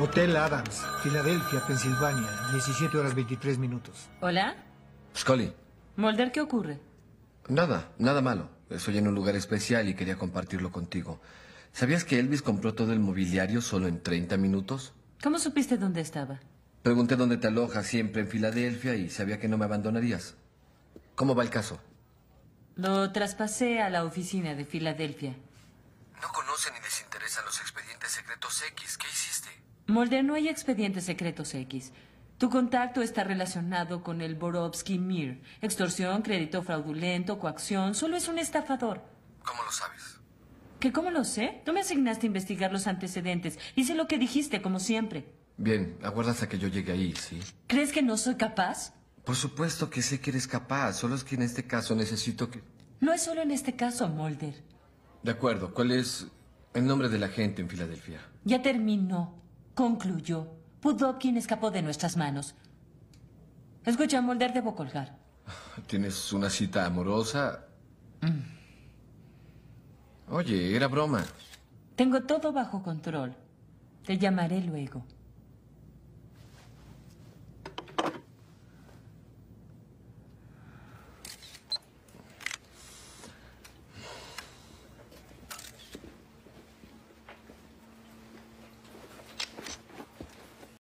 Hotel Adams, Filadelfia, Pensilvania, 17 horas 23 minutos. ¿Hola? Scully. Pues, Molder, ¿qué ocurre? Nada, nada malo. Estoy en un lugar especial y quería compartirlo contigo. ¿Sabías que Elvis compró todo el mobiliario solo en 30 minutos? ¿Cómo supiste dónde estaba? Pregunté dónde te alojas siempre en Filadelfia y sabía que no me abandonarías. ¿Cómo va el caso? Lo traspasé a la oficina de Filadelfia. No conocen ni les interesan los expedientes secretos X. ¿Qué hiciste? Molder, no hay expedientes secretos X. Tu contacto está relacionado con el Borovsky Mir. Extorsión, crédito fraudulento, coacción. Solo es un estafador. ¿Cómo lo sabes? ¿Qué cómo lo sé? Tú me asignaste a investigar los antecedentes. Hice lo que dijiste, como siempre. Bien, ¿aguardas a que yo llegue ahí, ¿sí? ¿Crees que no soy capaz? Por supuesto que sé que eres capaz. Solo es que en este caso necesito que... No es solo en este caso, Molder. De acuerdo. ¿Cuál es el nombre de la gente en Filadelfia? Ya terminó. Concluyo. Pudovkin escapó de nuestras manos. Escucha, Molder, debo colgar. ¿Tienes una cita amorosa? Mm. Oye, era broma. Tengo todo bajo control. Te llamaré luego.